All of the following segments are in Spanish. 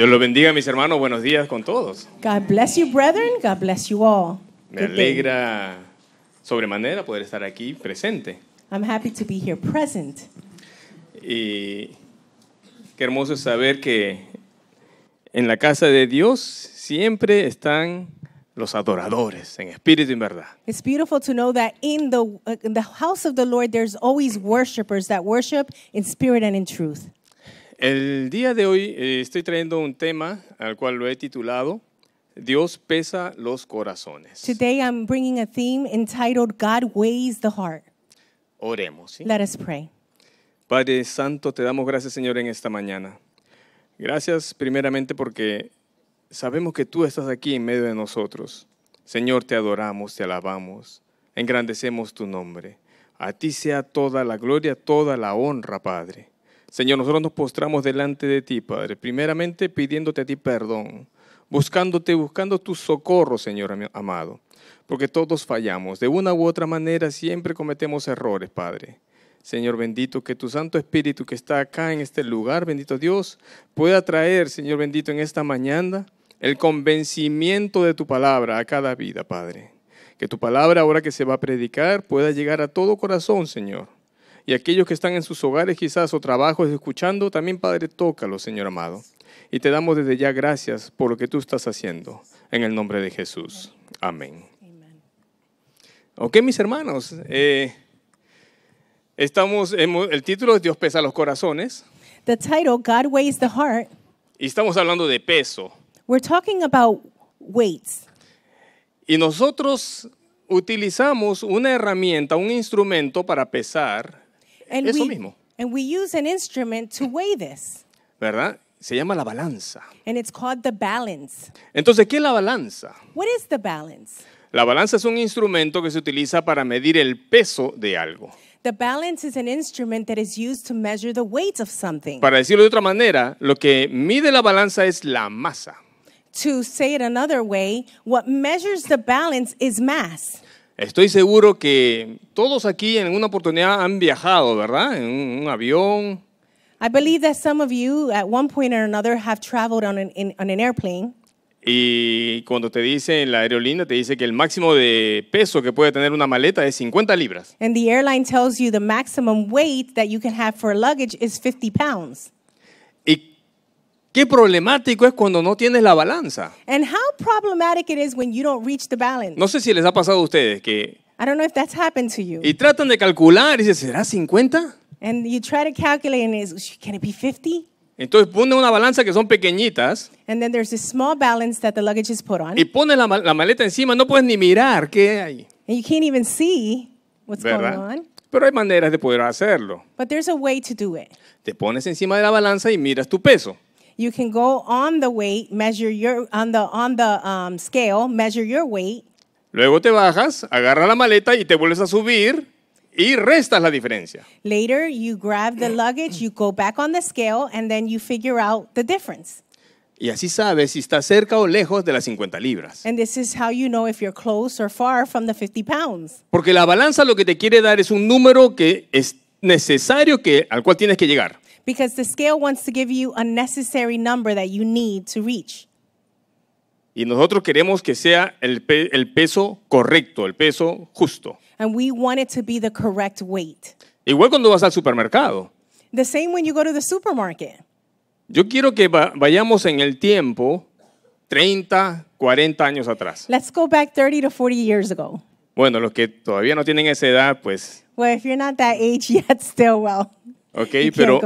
Dios los bendiga, mis hermanos. Buenos días con todos. God bless you, brethren. God bless you all. Me alegra sobremanera poder estar aquí presente. I'm happy to be here present. Y qué hermoso es saber que en la casa de Dios siempre están los adoradores en espíritu y en verdad. It's beautiful to know that in the, uh, in the house of the Lord there's always worshipers that worship in spirit and in truth. El día de hoy eh, estoy trayendo un tema al cual lo he titulado Dios pesa los corazones. Today I'm bringing a theme entitled God weighs the heart. Oremos. ¿sí? Let us pray. Padre Santo, te damos gracias, Señor, en esta mañana. Gracias primeramente porque sabemos que tú estás aquí en medio de nosotros. Señor, te adoramos, te alabamos, engrandecemos tu nombre. A ti sea toda la gloria, toda la honra, Padre. Señor, nosotros nos postramos delante de ti, Padre, primeramente pidiéndote a ti perdón, buscándote, buscando tu socorro, Señor amado, porque todos fallamos, de una u otra manera siempre cometemos errores, Padre. Señor bendito, que tu Santo Espíritu que está acá en este lugar, bendito Dios, pueda traer, Señor bendito, en esta mañana el convencimiento de tu palabra a cada vida, Padre. Que tu palabra, ahora que se va a predicar, pueda llegar a todo corazón, Señor y aquellos que están en sus hogares quizás o trabajos escuchando, también Padre, tócalo, Señor amado. Y te damos desde ya gracias por lo que tú estás haciendo. En el nombre de Jesús. Amén. Ok, mis hermanos. Eh, estamos, el título es Dios pesa los corazones. The title, God weighs the heart. Y estamos hablando de peso. We're talking about weights. Y nosotros utilizamos una herramienta, un instrumento para pesar And Eso we, mismo. And we use an instrument to weigh this. ¿Verdad? Se llama la balanza. And it's called the balance. Entonces, ¿qué es la balanza? What is the balance? La balanza es un instrumento que se utiliza para medir el peso de algo. The balance is an instrument that is used to measure the weight of something. Para decirlo de otra manera, lo que mide la balanza es la masa. To say it another way, what measures the balance is mass. Estoy seguro que todos aquí en alguna oportunidad han viajado, ¿verdad? En un, avión. I believe that some of you at one point or another have traveled on an, in, on an airplane. Y cuando te dice en la aerolínea, te dice que el máximo de peso que puede tener una maleta es 50 libras. And the airline tells you the maximum weight that you can have for luggage is 50 pounds. Qué problemático es cuando no tienes la balanza. And how problematic it is when you don't reach the balance. No sé si les ha pasado a ustedes que I don't know if that's happened to you. y tratan de calcular y dicen, ¿será 50? And you try to calculate and is can it be 50? Entonces pone una balanza que son pequeñitas. And then there's a small balance that the luggage is put on. Y pone la, la maleta encima, no puedes ni mirar qué hay. And you can't even see what's ¿verdad? going on. Pero hay maneras de poder hacerlo. But there's a way to do it. Te pones encima de la balanza y miras tu peso. You can go on the weight, measure your on the on the um, scale, measure your weight. Luego te bajas, agarras la maleta y te vuelves a subir y restas la diferencia. Later you grab the luggage, you go back on the scale and then you figure out the difference. Y así sabes si está cerca o lejos de las 50 libras. And this is how you know if you're close or far from the 50 pounds. Porque la balanza lo que te quiere dar es un número que es necesario que al cual tienes que llegar because the scale wants to give you a necessary number that you need to reach. Y nosotros queremos que sea el, pe el peso correcto, el peso justo. And we want it to be the correct weight. Igual cuando vas al supermercado. The same when you go to the supermarket. Yo quiero que va vayamos en el tiempo 30, 40 años atrás. Let's go back 30 to 40 years ago. Bueno, los que todavía no tienen esa edad, pues. Well, if you're not that age yet, still well. Ok, pero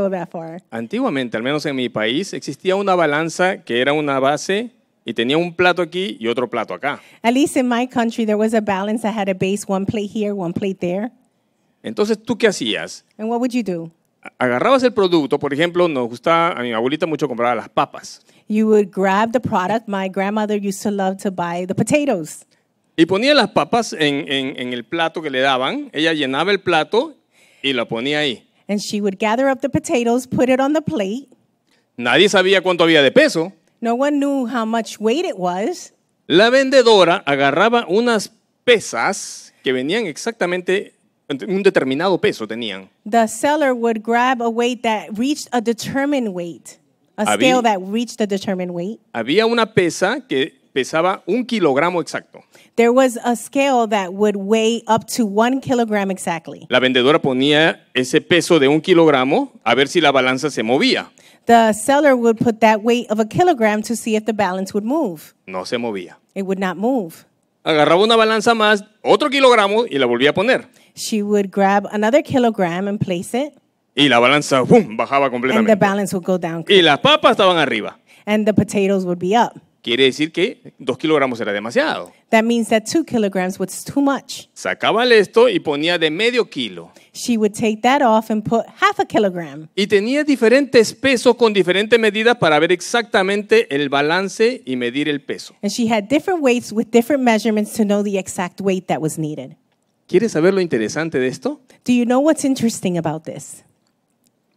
antiguamente, al menos en mi país, existía una balanza que era una base y tenía un plato aquí y otro plato acá. in my country there was a balance that had a base, one plate here, one plate there. Entonces, ¿tú qué hacías? And what would you do? Agarrabas el producto, por ejemplo, nos gustaba, a mi abuelita mucho comprar las papas. You would grab the product. My grandmother used to love to buy the potatoes. Y ponía las papas en, en, en el plato que le daban. Ella llenaba el plato y la ponía ahí. And she would gather up the potatoes, put it on the plate. Nadie sabía cuánto había de peso. No one knew how much weight it was. La vendedora agarraba unas pesas que venían exactamente un determinado peso tenían. The seller would grab a weight that reached a determined weight. A había, scale that reached a determined weight. Había una pesa que pesaba un kilogramo exacto. There was a scale that would weigh up to one kilogram exactly. La vendedora ponía ese peso de un kilogramo a ver si la balanza se movía. The seller would put that weight of a kilogram to see if the balance would move. No se movía. It would not move. Agarraba una balanza más, otro kilogramo y la volvía a poner. She would grab another kilogram and place it. Y la balanza boom, bajaba completamente. And the balance would go down. Y las papas estaban arriba. And the potatoes would be up. Quiere decir que dos kilogramos era demasiado. That means that two kilograms was too much. Sacaba esto y ponía de medio kilo. She would take that off and put half a kilogram. Y tenía diferentes pesos con diferentes medidas para ver exactamente el balance y medir el peso. And she had different weights with different measurements to know the exact weight that was needed. ¿Quieres saber lo interesante de esto? Do you know what's interesting about this?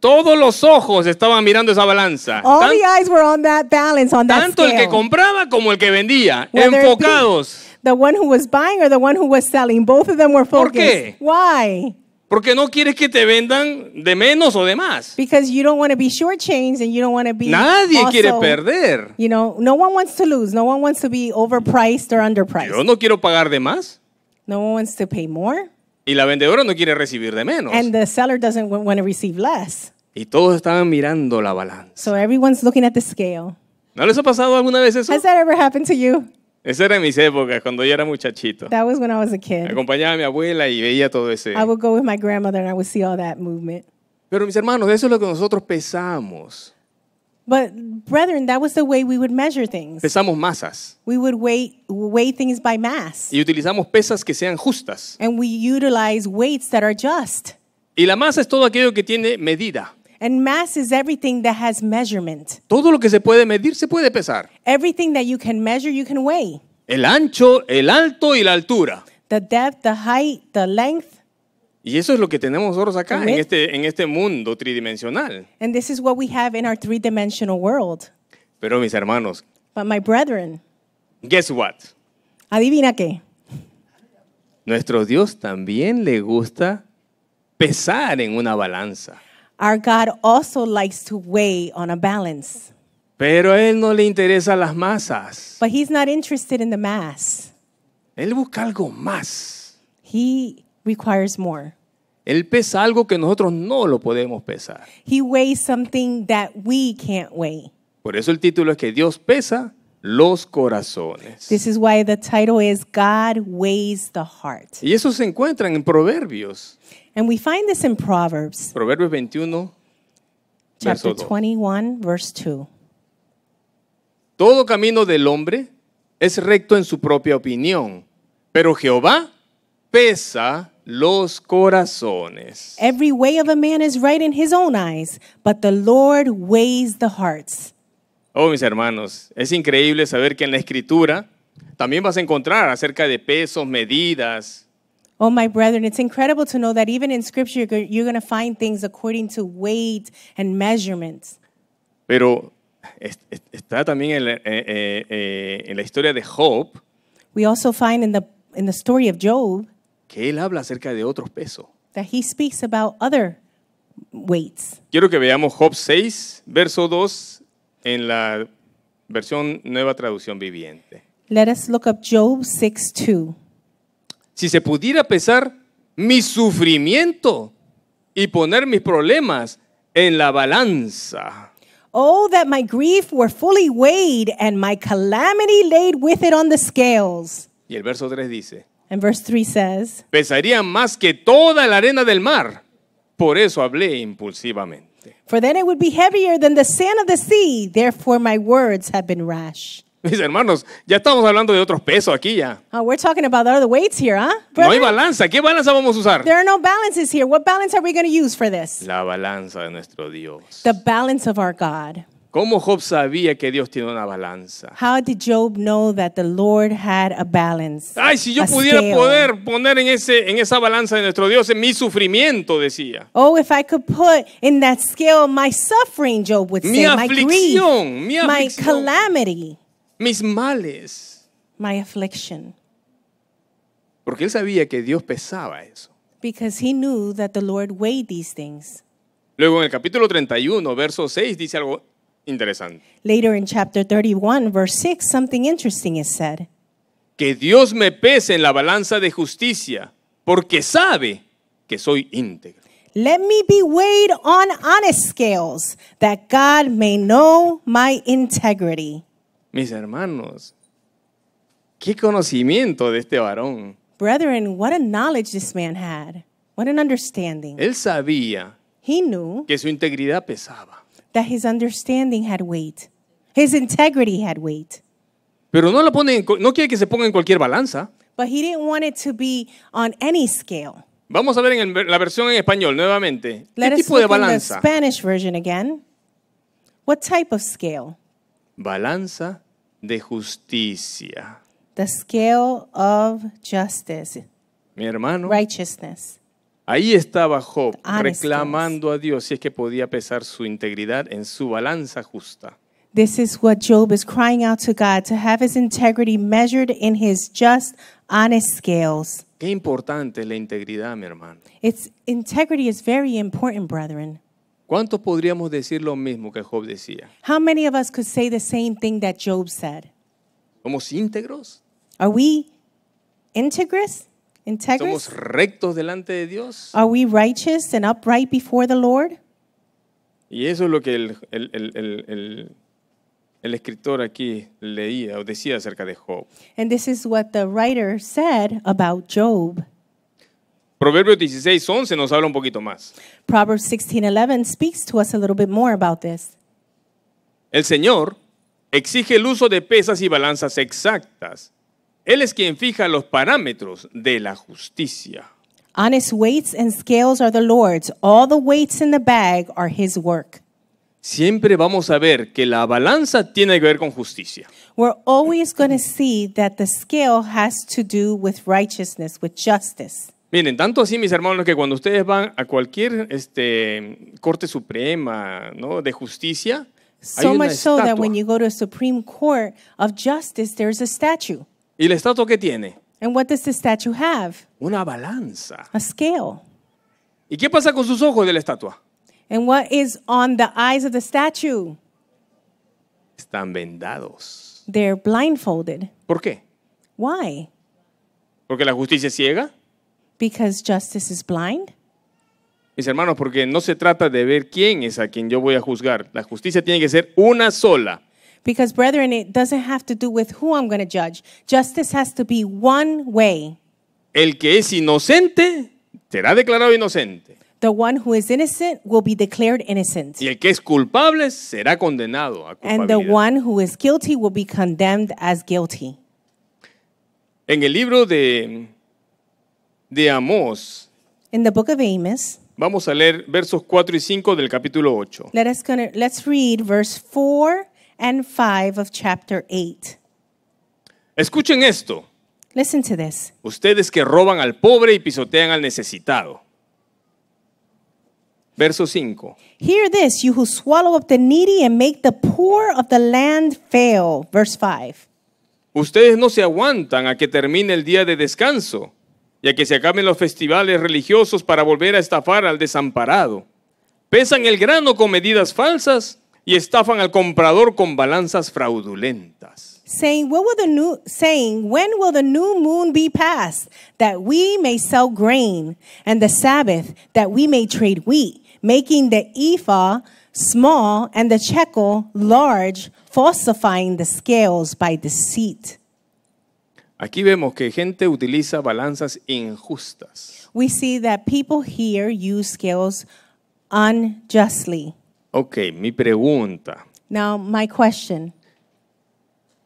Todos los ojos estaban mirando esa balanza. All Tan, the eyes were on that balance, on that tanto scale. el que compraba como el que vendía, Whether enfocados. The one who was buying or the one who was selling, both of them were focused. ¿Por qué? Why? Porque no quieres que te vendan de menos o de más. Because you don't want to be shortchanged and you don't want to be Nadie also, quiere perder. You know, no one wants to lose. No one wants to be overpriced or underpriced. Yo no quiero pagar de más. No one wants to pay more. Y la vendedora no quiere recibir de menos. And the seller doesn't want to receive less. Y todos estaban mirando la balanza. So everyone's looking at the scale. ¿No les ha pasado alguna vez eso? Has that ever happened to you? Esa era en mis épocas, cuando yo era muchachito. That was when I was a kid. Acompañaba a mi abuela y veía todo ese. I would go with my grandmother and I would see all that movement. Pero mis hermanos, eso es lo que nosotros pesamos. But brethren, that was the way we would measure things. Pesamos masas. We would weigh, weigh things by mass. Y utilizamos pesas que sean justas. And we utilize weights that are just. Y la masa es todo aquello que tiene medida. And mass is everything that has measurement. Todo lo que se puede medir se puede pesar. Everything that you can measure, you can weigh. El ancho, el alto y la altura. The depth, the height, the length. Y eso es lo que tenemos nosotros acá, en este, en este mundo tridimensional. And this is what we have in our three-dimensional world. Pero mis hermanos. But my brethren. Guess what? Adivina qué. Nuestro Dios también le gusta pesar en una balanza. Our God also likes to weigh on a balance. Pero a él no le interesa las masas. But he's not interested in the mass. Él busca algo más. He requires more. Él pesa algo que nosotros no lo podemos pesar. weighs Por eso el título es que Dios pesa los corazones. Y eso se encuentra en Proverbios. Proverbios 21 21 2. Todo camino del hombre es recto en su propia opinión, pero Jehová pesa los corazones. Every way of a man is right in his own eyes, but the Lord weighs the hearts. Oh, mis hermanos, es increíble saber que en la escritura también vas a encontrar acerca de pesos, medidas. Oh, my brethren, it's incredible to know that even in scripture you're going to find things according to weight and measurements. Pero está también en la, eh, eh, eh, en la historia de Job. We also find in the, in the story of Job que él habla acerca de otros pesos. Quiero que veamos Job 6, verso 2 en la versión Nueva Traducción Viviente. Let us look up Job 6:2. Si se pudiera pesar mi sufrimiento y poner mis problemas en la balanza. Oh, that my grief were fully weighed and my calamity laid with it on the scales. Y el verso 3 dice, And verse 3 says, Pesaría más que toda la arena del mar. Por eso hablé impulsivamente. For then it would be heavier than the sand of the sea. Therefore my words have been rash. Mis hermanos, ya estamos hablando de otros pesos aquí ya. Oh, we're talking about other weights here, huh? No hay balanza. ¿Qué balanza vamos a usar? There are no balances here. What balance are we going to use for this? La balanza de nuestro Dios. The balance of our God. ¿Cómo Job sabía que Dios tiene una balanza? How did Job know that the Lord had a balance? Ay, si yo pudiera poder poner en ese en esa balanza de nuestro Dios en mi sufrimiento decía. Oh, if I could put in that scale my suffering, Job would mi say, aflicción, my grief, mi aflicción, my calamity, mis males, my affliction. Porque él sabía que Dios pesaba eso. Because he knew that the Lord weighed these things. Luego en el capítulo 31, verso 6 dice algo interesante. Later in chapter 31, verse 6, something interesting is said. Que Dios me pese en la balanza de justicia, porque sabe que soy íntegro. Let me be weighed on honest scales, that God may know my integrity. Mis hermanos, qué conocimiento de este varón. Brethren, what a knowledge this man had. What an understanding. Él sabía He knew que su integridad pesaba that his understanding had weight. His integrity had weight. Pero no la pone en, no quiere que se ponga en cualquier balanza. But he didn't want it to be on any scale. Vamos a ver en el, la versión en español nuevamente. Let ¿Qué tipo de balanza? In the Spanish version again. What type of scale? Balanza de justicia. The scale of justice. Mi hermano. Righteousness. Ahí estaba Job ah, reclamando a Dios si es que podía pesar su integridad en su balanza justa. This is what Job is crying out to God to have his integrity measured in his just, honest scales. Qué importante la integridad, mi hermano. It's integrity is very important, brethren. ¿Cuántos podríamos decir lo mismo que Job decía? How many of us could say the same thing that Job said? ¿Somos íntegros? Are we integrous? ¿Somos rectos delante de Dios? Are we righteous and upright before the Lord? Y eso es lo que el, el, el, el, el escritor aquí leía o decía acerca de Job. And this is what the writer said about Job. Proverbios 16:11 nos habla un poquito más. Proverbs 16:11 speaks to us a little bit more about this. El Señor exige el uso de pesas y balanzas exactas él es quien fija los parámetros de la justicia. Honest weights and scales are the Lord's. All the weights in the bag are his work. Siempre vamos a ver que la balanza tiene que ver con justicia. We're always going to see that the scale has to do with righteousness, with justice. Miren, tanto así, mis hermanos, que cuando ustedes van a cualquier este, Corte Suprema ¿no? de Justicia, so hay una much so that when you go to a Supreme Court of Justice, there's a statue. ¿Y la estatua qué tiene? Una balanza. ¿Y qué pasa con sus ojos de la estatua? Están vendados. ¿Por qué? Porque la justicia es ciega. Mis hermanos, porque no se trata de ver quién es a quien yo voy a juzgar. La justicia tiene que ser una sola. Because, brethren, it doesn't have to do with who I'm going to judge. Justice has to be one way. El que es inocente será declarado inocente. The one who is innocent will be declared innocent. Y el que es culpable será condenado a And the one who is guilty will be condemned as guilty. En el libro de, de Amós, In the book of Amos, vamos a leer versos 4 y 5 del capítulo 8. let us gonna, let's read verse 4 Escuchen esto. Listen to this. Ustedes que roban al pobre y pisotean al necesitado. Verso 5. Hear this, you who swallow up the needy and make the poor of the land fail. Verse 5. Ustedes no se aguantan a que termine el día de descanso y a que se acaben los festivales religiosos para volver a estafar al desamparado. Pesan el grano con medidas falsas y estafan al comprador con balanzas fraudulentas. Saying, what will the new, saying, when will the new moon be past, that we may sell grain, and the Sabbath, that we may trade wheat, making the ephah small and the shekel large, falsifying the scales by deceit. Aquí vemos que gente utiliza balanzas injustas. We see that people here use scales unjustly. Ok, mi pregunta. Now, my question.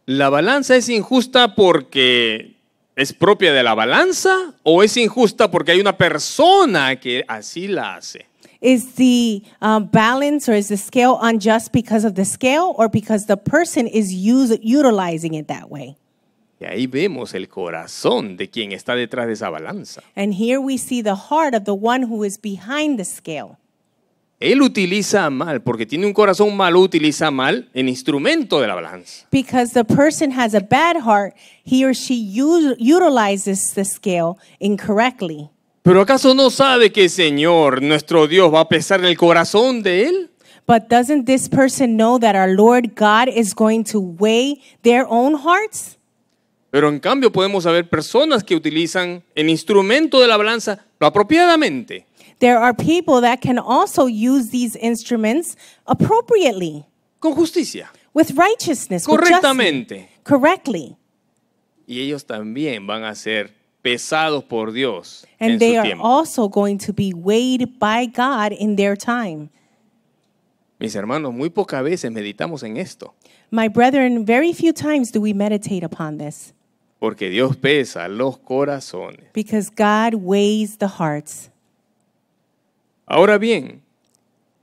¿La balanza es injusta porque es propia de la balanza o es injusta porque hay una persona que así la hace? Is the uh, balance or is the scale unjust because of the scale or because the person is use, utilizing it that way? Y ahí vemos el corazón de quien está detrás de esa balanza. And here we see the heart of the one who is behind the scale él utiliza mal, porque tiene un corazón malo, utiliza mal el instrumento de la balanza. Pero acaso no sabe que el Señor, nuestro Dios, va a pesar en el corazón de él? Pero en cambio podemos haber personas que utilizan el instrumento de la balanza apropiadamente. There are people that can also use these instruments appropriately. Con justicia. With righteousness. Correctamente. With correctly. Y ellos también van a ser pesados por Dios And en they su are tiempo. also going to be weighed by God in their time. Mis hermanos, muy pocas veces meditamos en esto. My brethren, very few times do we meditate upon this. Porque Dios pesa los corazones. Because God weighs the hearts. Ahora bien,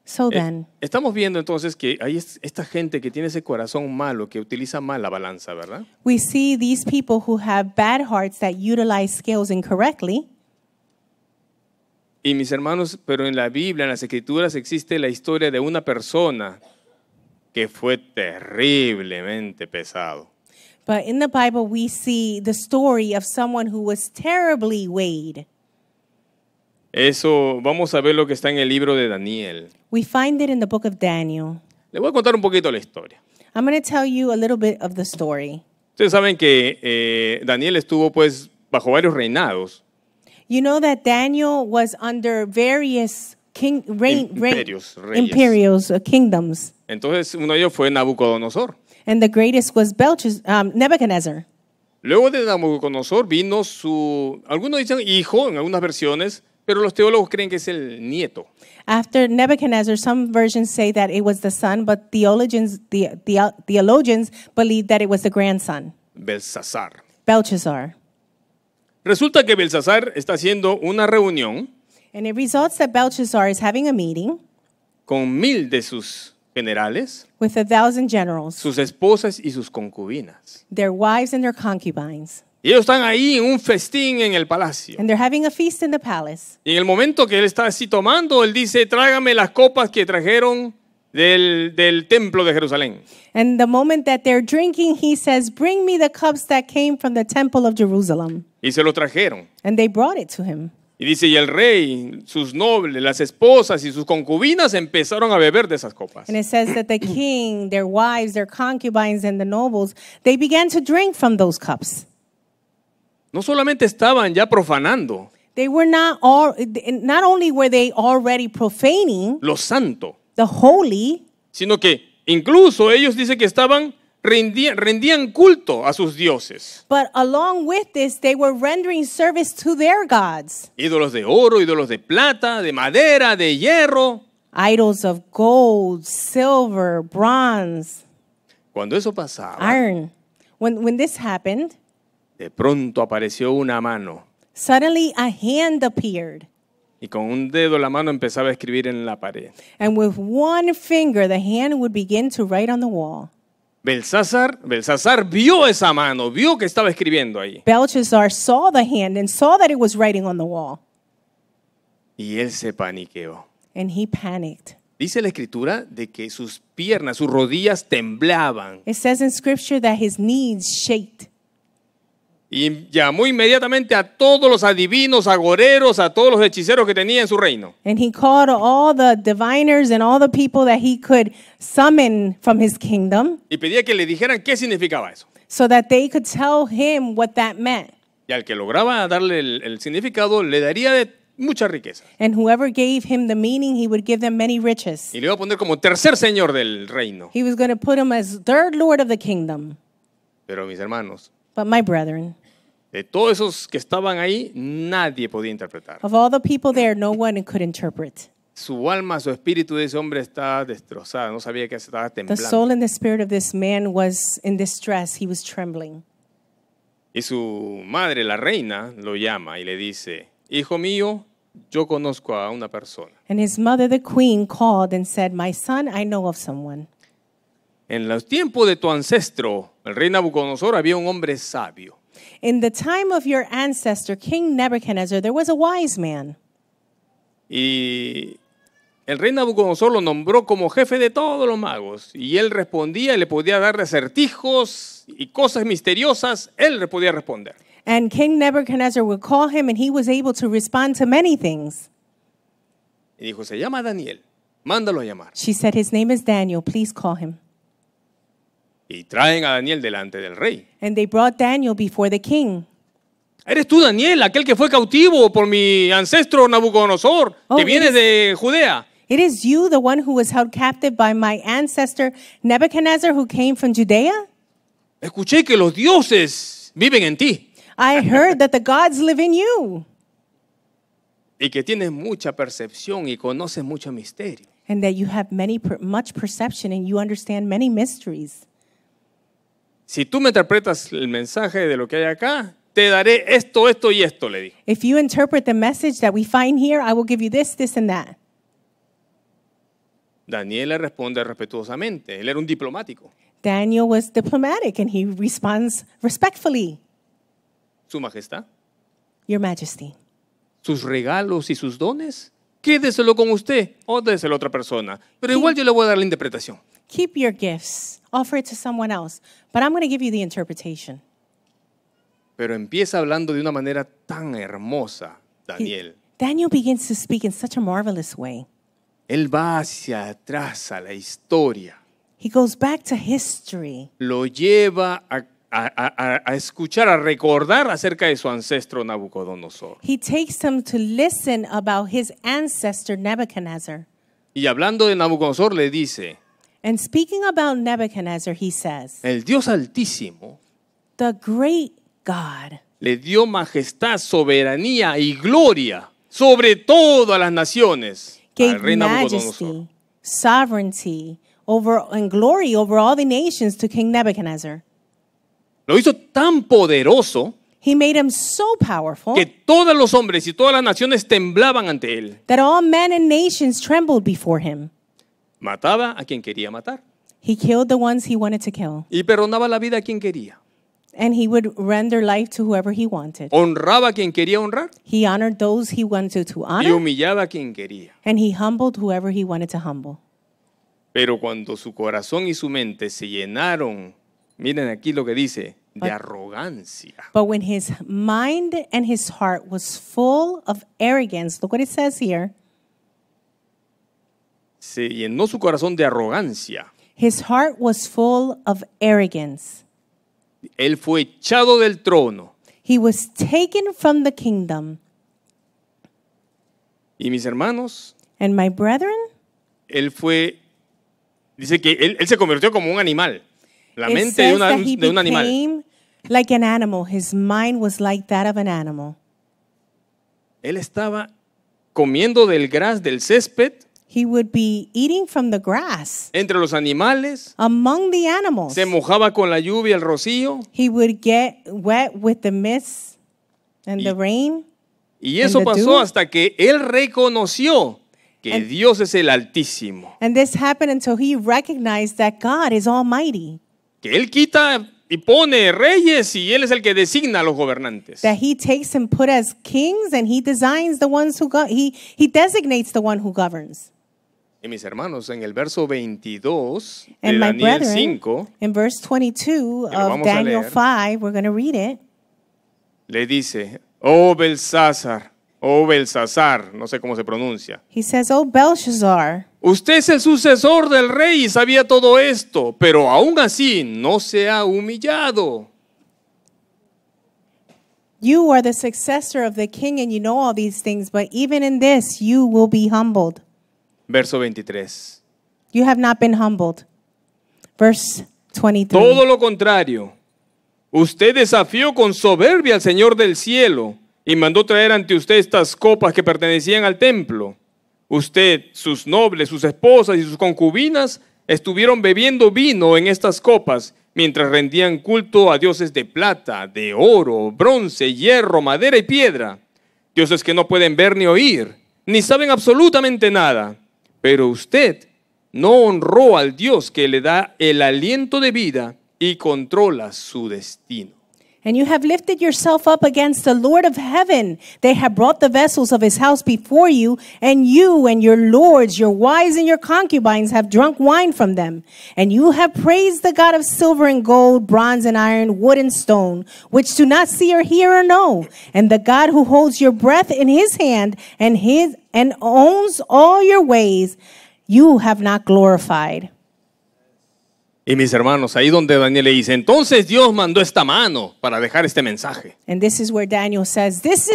eh, estamos viendo entonces que hay esta gente que tiene ese corazón malo, que utiliza mal la balanza, ¿verdad? We see these people who have bad hearts that utilize scales incorrectly. Y mis hermanos, pero en la Biblia, en las Escrituras, existe la historia de una persona que fue terriblemente pesado. But in the Bible we see the story of someone who was terribly weighed. Eso, vamos a ver lo que está en el libro de Daniel. We find it in the book of Daniel. Le voy a contar un poquito la historia. I'm going to tell you a little bit of the story. Ustedes saben que eh, Daniel estuvo pues bajo varios reinados. You know that Daniel was under various king, reign, imperios, reyes imperios uh, kingdoms. Entonces uno de ellos fue Nabucodonosor. And the greatest was Belches, um, Nebuchadnezzar. Luego de Nabucodonosor vino su, algunos dicen hijo en algunas versiones, pero los teólogos creen que es el nieto. After Nebuchadnezzar, some versions say that it was the son, but theologians, the, theologians believe that it was the grandson. Belsasar. Belshazzar. Resulta que Belsasar está haciendo una reunión. And it results that Belshazzar is having a meeting. Con mil de sus generales. With a thousand generals. Sus esposas y sus concubinas. Their wives and their concubines. Y ellos están ahí en un festín en el palacio. And they're having a feast in the palace. Y en el momento que él está así tomando, él dice, tráigame las copas que trajeron del, del templo de Jerusalén. And the moment that they're drinking, he says, bring me the cups that came from the temple of Jerusalem. Y se lo trajeron. And they brought it to him. Y dice, y el rey, sus nobles, las esposas y sus concubinas empezaron a beber de esas copas. And it says that the king, their wives, their concubines and the nobles, they began to drink from those cups. No solamente estaban ya profanando. They were not all, not only were they already profaning Lo santo. the holy, Sino que incluso ellos dicen que estaban rendían, rendían culto a sus dioses. but along with this, they were rendering service to their gods. Ídolos de oro, ídolos de plata, de madera, de hierro. Idols of gold, silver, bronze, Cuando eso pasaba, iron. When, when this happened, de pronto apareció una mano. Suddenly a hand appeared. Y con un dedo la mano empezaba a escribir en la pared. And with one finger the hand would begin to write on the wall. Belsasar, Belsasar vio esa mano, vio que estaba escribiendo ahí. Belshazzar saw the hand and saw that it was writing on the wall. Y él se paniqueó. And he panicked. Dice la escritura de que sus piernas, sus rodillas temblaban. It says in scripture that his knees shaked. Y llamó inmediatamente a todos los adivinos, agoreros, a todos los hechiceros que tenía en su reino. And he called all the diviners and all the people that he could summon from his kingdom Y pedía que le dijeran qué significaba eso. so that they could tell him what that meant. Y al que lograba darle el, el significado, le daría de mucha riqueza. And whoever gave him the meaning, he would give them many riches. Y le iba a poner como tercer señor del reino. He was going to put him as third lord of the kingdom. Pero mis hermanos, But my brethren, de todos esos que estaban ahí, nadie podía interpretar. of all the people there, no one could interpret. Su alma, su espíritu de ese hombre está destrozado, No sabía que estaba temblando. Y su madre, la reina, lo llama y le dice, hijo mío, yo conozco a una persona And his mother, the queen, called and said, My son, I know of someone en los tiempos de tu ancestro, el rey Nabucodonosor, había un hombre sabio. In the time of your ancestor, King Nebuchadnezzar, there was a wise man. Y el rey Nabucodonosor lo nombró como jefe de todos los magos. Y él respondía, le podía dar acertijos y cosas misteriosas. Él le podía responder. And King Nebuchadnezzar would call him, and he was able to respond to many things. Y dijo, se llama Daniel. Mándalo a llamar. She said, His name is Daniel. Please call him. Y traen a Daniel delante del rey. And they brought Daniel before the king. Eres tú, Daniel, aquel que fue cautivo por mi ancestro Nabucodonosor, oh, que viene de Judea. It is you, the one who was held captive by my ancestor Nebuchadnezzar, who came from Judea? Escuché que los dioses viven en ti. I heard that the gods live in you. Y que tienes mucha percepción y conoces mucho misterio. And that you have many, much perception and you understand many mysteries. Si tú me interpretas el mensaje de lo que hay acá, te daré esto, esto y esto, le dijo. If you interpret the message that we find here, I will give you this, this and that. Daniel le responde respetuosamente. Él era un diplomático. Daniel was diplomatic and he responds respectfully. Su majestad. Your majesty. Sus regalos y sus dones Quédeselo con usted o déselo a otra persona. Pero igual yo le voy a dar la interpretación. Keep your gifts. Offer it to someone else. But I'm going to give you the interpretation. Pero empieza hablando de una manera tan hermosa, Daniel. Daniel begins to speak in such a marvelous way. Él va hacia atrás a la historia. He goes back to history. Lo lleva a a, a, a, escuchar, a recordar acerca de su ancestro Nabucodonosor. He takes them to listen about his ancestor Nebuchadnezzar. Y hablando de Nabucodonosor le dice, And speaking about Nebuchadnezzar, he says, El Dios altísimo, the great God, le dio majestad, soberanía y gloria sobre todas las naciones. Gave rey majesty, sovereignty over and glory over all the nations to King Nebuchadnezzar. Lo hizo tan poderoso que todos los hombres y todas las naciones temblaban ante él. Mataba a quien quería matar y perdonaba la vida a quien quería. Honraba a quien quería honrar y humillaba a quien quería. Pero cuando su corazón y su mente se llenaron Miren aquí lo que dice, de arrogancia. But when his mind and his heart was full of arrogance, look what it says here. Se llenó su corazón de arrogancia. His heart was full of arrogance. Él fue echado del trono. He was taken from the kingdom. Y mis hermanos. And my brethren. Él fue, dice que él, él se convirtió como un animal. La mente de, una, de un animal. Like an animal. His mind was like that of an animal. Él estaba comiendo del gras del césped. He would be eating from the grass. Entre los animales. Among the animals. Se mojaba con la lluvia, el rocío. He would get wet with the mist and y, the rain. Y eso pasó hasta que él reconoció que Dios es el Altísimo. And this happened until he recognized that God is almighty que él quita y pone reyes y él es el que designa a los gobernantes. That he takes and put as kings and he designs the ones who he he designates the one who governs. Y mis hermanos, en el verso 22 de and Daniel brethren, 5, in verse 22 of Daniel 5, we're going to read it. Le dice, "Oh Belsasar, oh Belsasar, no sé cómo se pronuncia." He says, "Oh Belshazzar." Usted es el sucesor del rey y sabía todo esto, pero aún así no se ha humillado. You are the successor of the king and you know all these things, but even in this you will be humbled. Verso 23. You have not been humbled. 23. Todo lo contrario. Usted desafió con soberbia al Señor del cielo y mandó traer ante usted estas copas que pertenecían al templo. Usted, sus nobles, sus esposas y sus concubinas estuvieron bebiendo vino en estas copas mientras rendían culto a dioses de plata, de oro, bronce, hierro, madera y piedra. Dioses que no pueden ver ni oír, ni saben absolutamente nada. Pero usted no honró al Dios que le da el aliento de vida y controla su destino. And you have lifted yourself up against the Lord of heaven. They have brought the vessels of his house before you, and you and your lords, your wives and your concubines have drunk wine from them. And you have praised the God of silver and gold, bronze and iron, wood and stone, which do not see or hear or know. And the God who holds your breath in his hand and his, and owns all your ways, you have not glorified. Y mis hermanos, ahí donde Daniel le dice, entonces Dios mandó esta mano para dejar este mensaje. And this is where Daniel says, this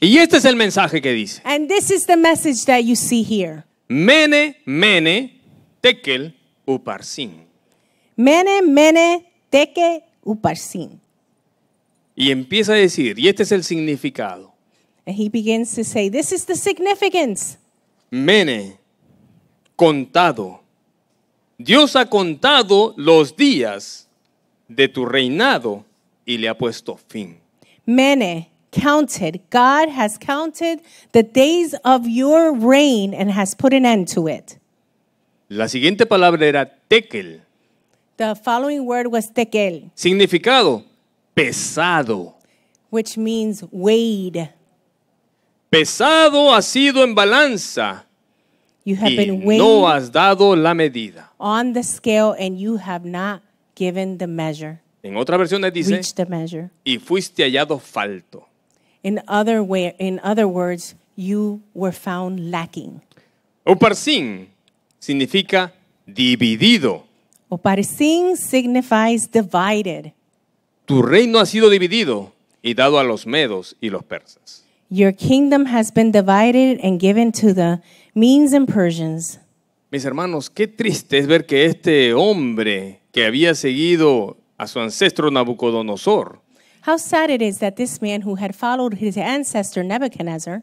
Y este es el mensaje que dice. And this is the message that you see here. Mene, mene, tekel, uparsin. Mene, mene, tekel, uparsin. Y empieza a decir, y este es el significado. And he begins to say, this is the significance. Mene, contado Dios ha contado los días de tu reinado y le ha puesto fin. Mene, counted. God has counted the days of your reign and has put an end to it. La siguiente palabra era tekel. The following word was tekel. Significado, pesado. Which means weighed. Pesado ha sido en balanza y no has dado la medida. on the scale and you have not given the measure. En otra versión dice, y fuiste hallado falto. In other, way, in other words, you were found lacking. Uparsin significa dividido. Uparsin signifies divided. Tu reino ha sido dividido y dado a los medos y los persas. Your kingdom has been divided and given to the mis hermanos, qué triste es ver que este hombre que había seguido a su ancestro Nabucodonosor, sad Nebuchadnezzar,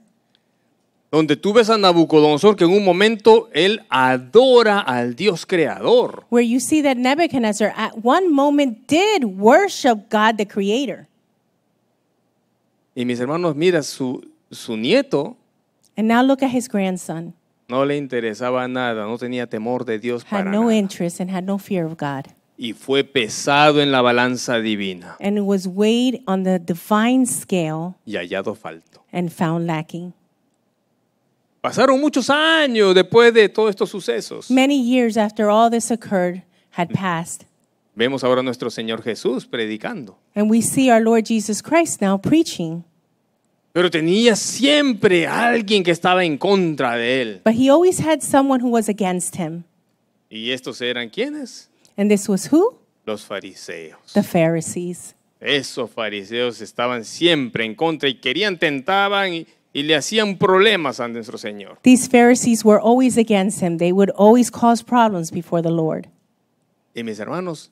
donde tú ves a Nabucodonosor que en un momento él adora al Dios creador. Y mis hermanos, mira, su, su nieto And now look at his grandson. No le interesaba nada, no tenía temor de Dios Had no interest and had no fear of God. Y fue pesado en la balanza divina And it was weighed on the divine scale y hallado falto. and found lacking. Pasaron muchos años después de todos estos sucesos. Many years after all this occurred had passed, Vemos ahora a nuestro Señor Jesús predicando. and we see our Lord Jesus Christ now preaching. Pero tenía siempre alguien que estaba en contra de él. But he always had someone who was against him. ¿Y estos eran quiénes? And this was who? Los fariseos. The Pharisees. Esos fariseos estaban siempre en contra y querían, tentaban y, le hacían problemas a nuestro Señor. These Pharisees were always against him. They would always cause problems before the Lord. Y mis hermanos,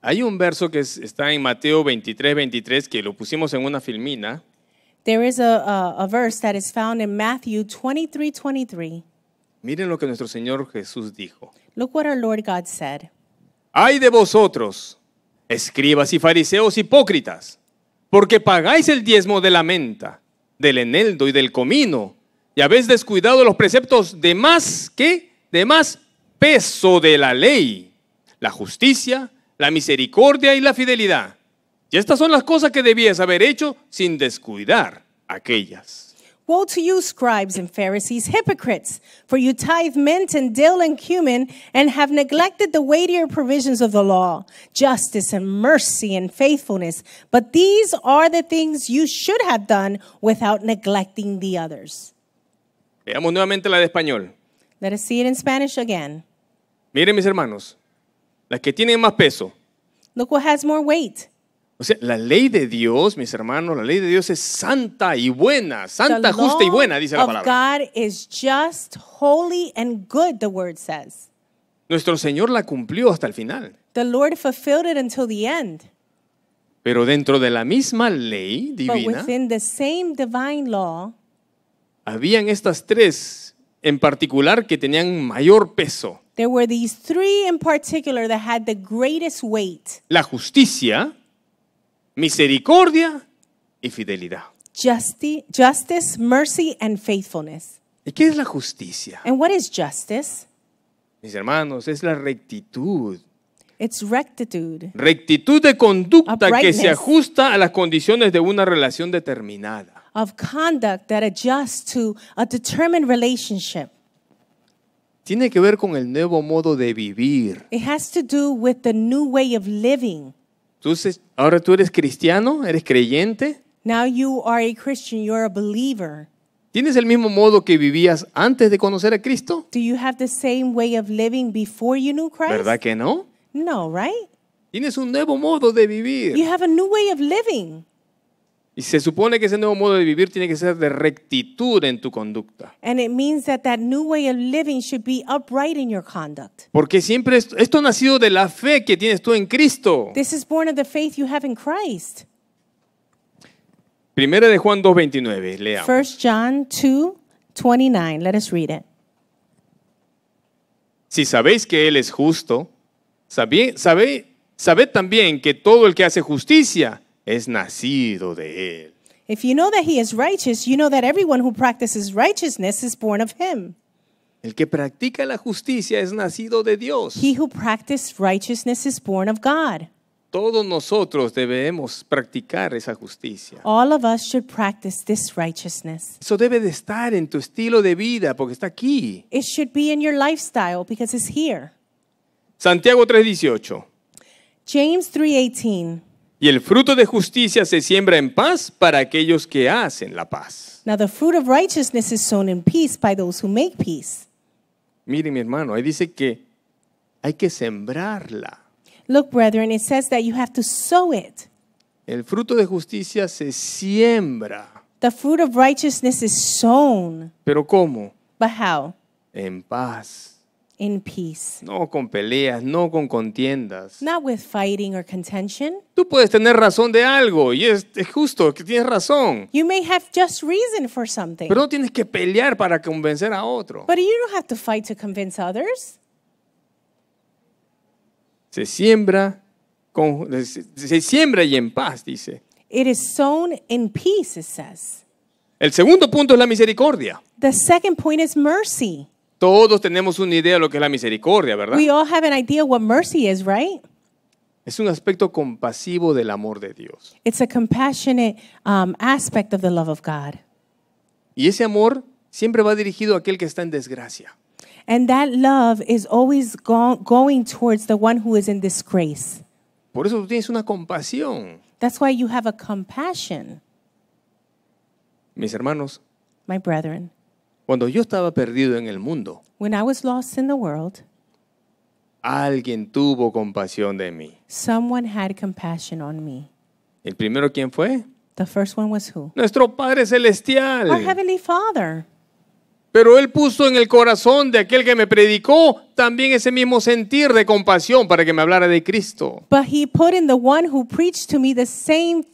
hay un verso que está en Mateo 23, 23 que lo pusimos en una filmina. There is a, verse that is found in Matthew 23, 23. Miren lo que nuestro Señor Jesús dijo. Look what our Lord God said. Ay de vosotros, escribas y fariseos hipócritas, porque pagáis el diezmo de la menta, del eneldo y del comino, y habéis descuidado los preceptos de más que de más peso de la ley, la justicia, la misericordia y la fidelidad. Y estas son las cosas que debías haber hecho sin descuidar aquellas. Woe to you, scribes and Pharisees, hypocrites, for you tithe mint and dill and cumin and have neglected the weightier provisions of the law, justice and mercy and faithfulness. But these are the things you should have done without neglecting the others. Veamos nuevamente la de español. Let us see it in Spanish again. Miren mis hermanos, las que tienen más peso. Look what has more weight. O sea, la ley de Dios, mis hermanos, la ley de Dios es santa y buena, santa, justa y buena, dice la palabra. Nuestro Señor la cumplió hasta el final. Pero dentro de la misma ley divina, But habían estas tres en particular que tenían mayor peso. La justicia, misericordia y fidelidad. Justi justice, mercy and faithfulness. ¿Y qué es la justicia? And what is justice? Mis hermanos, es la rectitud. It's rectitude. Rectitud de conducta que se ajusta a las condiciones de una relación determinada. Of conduct that adjusts to a determined relationship. Tiene que ver con el nuevo modo de vivir. It has to do with the new way of living. Entonces, ahora tú eres cristiano, eres creyente. Now you are a Christian, you're a believer. ¿Tienes el mismo modo que vivías antes de conocer a Cristo? Do you have the same way of living before you knew Christ? ¿Verdad que no? No, right? Tienes un nuevo modo de vivir. You have a new way of living. Y se supone que ese nuevo modo de vivir tiene que ser de rectitud en tu conducta. Porque siempre esto, ha nacido de la fe que tienes tú en Cristo. This is born of the faith you have in Christ. Primera de Juan 2:29, leamos. 1 John 2:29, let us read it. Si sabéis que él es justo, sabéis también que todo el que hace justicia es nacido de él. If you know that he is righteous, you know that everyone who practices righteousness is born of him. El que practica la justicia es nacido de Dios. He who practices righteousness is born of God. Todos nosotros debemos practicar esa justicia. All of us should practice this righteousness. Eso debe de estar en tu estilo de vida porque está aquí. It should be in your lifestyle because it's here. Santiago 3:18. James 3:18. Y el fruto de justicia se siembra en paz para aquellos que hacen la paz. Now the fruit of righteousness is sown in peace by those who make peace. Mire, mi hermano, ahí dice que hay que sembrarla. Look, brethren, it says that you have to sow it. El fruto de justicia se siembra. The fruit of righteousness is sown. ¿Pero cómo? But how? En paz in peace. No con peleas, no con contiendas. Not with fighting or contention. Tú puedes tener razón de algo y es, es justo que tienes razón. You may have just reason for something. Pero no tienes que pelear para convencer a otro. But you don't have to fight to convince others. Se siembra con, se, se siembra y en paz, dice. It is sown in peace, it says. El segundo punto es la misericordia. The second point is mercy. Todos tenemos una idea de lo que es la misericordia, ¿verdad? We all have an idea what mercy is, right? Es un aspecto compasivo del amor de Dios. It's a compassionate um, aspect of the love of God. Y ese amor siempre va dirigido a aquel que está en desgracia. And that love is always go going towards the one who is in disgrace. Por eso tú tienes una compasión. That's why you have a compassion. Mis hermanos. My brethren. Cuando yo estaba perdido en el mundo, When I was lost in the world, alguien tuvo compasión de mí. someone had compassion on me. ¿El primero quién fue? The first one was who? Nuestro Padre Celestial. Our Heavenly Father. Pero Él puso en el corazón de aquel que me predicó también ese mismo sentir de compasión para que me hablara de Cristo. But he put in the one who preached to me the same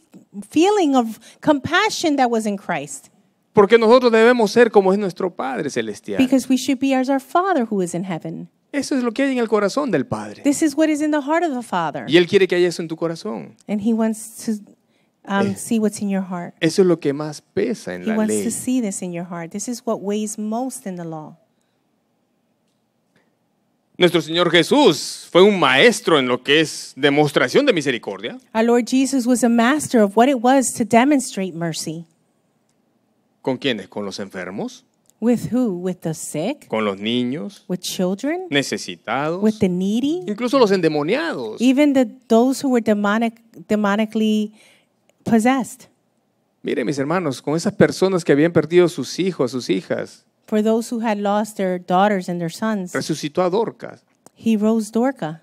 feeling of compassion that was in Christ. Porque nosotros debemos ser como es nuestro Padre celestial. because we should be as our Father who is in heaven. Eso es lo que hay en el corazón del Padre. This is what is in the heart of the Father. Y Él quiere que haya eso en tu corazón. And He wants to um, eh. see what's in your heart. Eso es lo que más pesa en He la wants to see this in your heart. This is what weighs most in the law. Nuestro Señor Jesús fue un maestro en lo que es demostración de misericordia. Our Lord Jesus was a master of what it was to demonstrate mercy. ¿Con quiénes? ¿Con los enfermos? With who? With the sick? Con los niños. With children? Necesitados. With the needy? Incluso los endemoniados. Even the, those who were demonic, demonically possessed. Miren, mis hermanos, con esas personas que habían perdido sus hijos, sus hijas. For those who had lost their daughters and their sons. Resucitó a Dorcas. He rose Dorcas.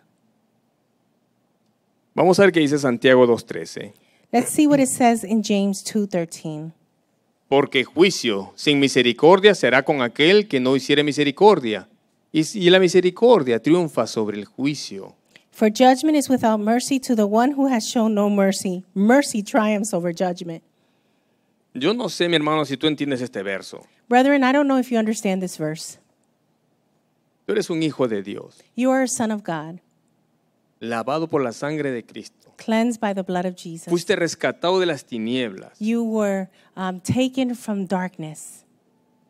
Vamos a ver qué dice Santiago 2:13. Let's see what it says in James 2:13 porque juicio sin misericordia será con aquel que no hiciere misericordia. Y, la misericordia triunfa sobre el juicio. Yo no sé, mi hermano, si tú entiendes este verso. Tú eres un hijo de Dios, lavado por la sangre de Cristo. Cleansed by the blood of Jesus. Fuiste rescatado de las tinieblas. You were um, taken from darkness.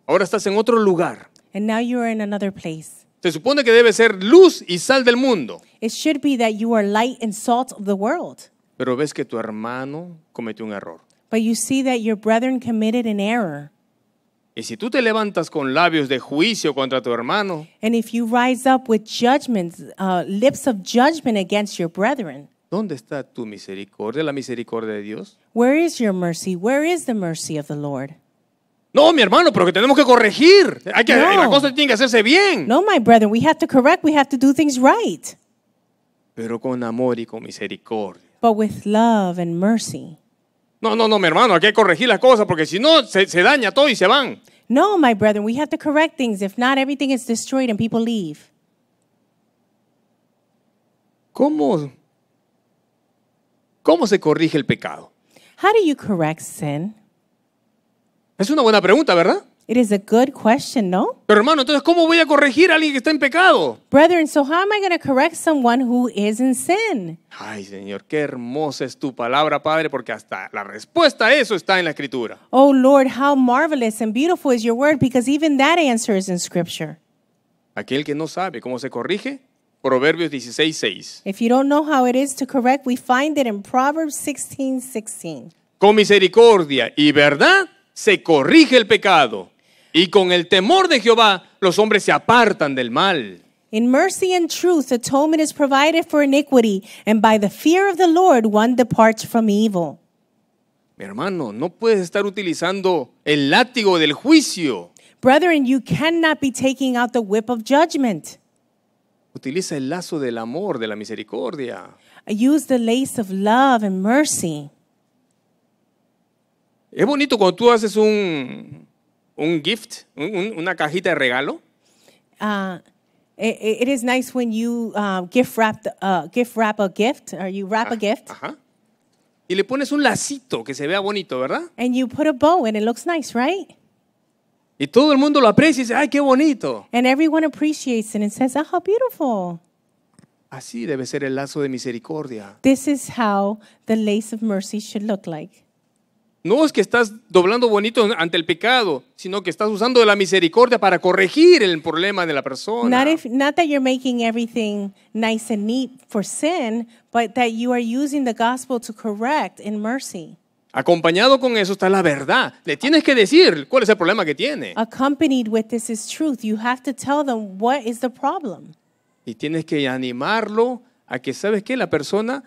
Ahora estás en otro lugar. And now you are in another place. Se supone que debe ser luz y sal del mundo. It should be that you are light and salt of the world. Pero ves que tu hermano cometió un error. But you see that your brethren committed an error. Y si tú te levantas con labios de juicio contra tu hermano, And if you rise up with judgments, uh, lips of judgment against your brethren, ¿Dónde está tu misericordia, la misericordia de Dios? Where is your mercy? Where is the mercy of the Lord? No, mi hermano, pero que tenemos que corregir. Hay que, no. La cosa tiene que hacerse bien. No, my brother, we have to correct, we have to do things right. Pero con amor y con misericordia. But with love and mercy. No, no, no, mi hermano, hay que corregir las cosas porque si no, se, se daña todo y se van. No, my brother, we have to correct things. If not, everything is destroyed and people leave. ¿Cómo ¿Cómo se corrige el pecado? How do you correct sin? Es una buena pregunta, ¿verdad? It is a good question, no? Pero hermano, entonces ¿cómo voy a corregir a alguien que está en pecado? Brethren, so how am I going to correct someone who is in sin? Ay, Señor, qué hermosa es tu palabra, Padre, porque hasta la respuesta a eso está en la escritura. Oh Lord, how marvelous and beautiful is your word because even that answer is in scripture. Aquel que no sabe cómo se corrige, Proverbios 16:6. If you don't know how it is to correct, we find it in Proverbs 16:16. 16. Con misericordia y verdad se corrige el pecado, y con el temor de Jehová los hombres se apartan del mal. In mercy and truth, atonement is provided for iniquity, and by the fear of the Lord, one departs from evil. Mi hermano, no puedes estar utilizando el látigo del juicio. Brethren, you cannot be taking out the whip of judgment. Utiliza el lazo del amor, de la misericordia. I use the lace of love and mercy. Es bonito cuando tú haces un, un gift, una cajita de regalo, Uh, it, it is nice when you uh, gift wrap the, uh, gift wrap a gift or you wrap a gift Ajá. y le pones un lacito que se vea bonito, ¿verdad? and you put a bow and it looks nice, right? Y todo el mundo lo aprecia y dice, ay, qué bonito. And everyone appreciates it and says, oh, how beautiful. Así debe ser el lazo de misericordia. This is how the lace of mercy should look like. No es que estás doblando bonito ante el pecado, sino que estás usando la misericordia para corregir el problema de la persona. not that you're making everything nice and neat for sin, but that you are using the gospel to correct in mercy. Acompañado con eso está la verdad. Le tienes que decir cuál es el problema que tiene. Accompanied with this is truth. You have to tell them what is the problem. Y tienes que animarlo a que, ¿sabes que La persona,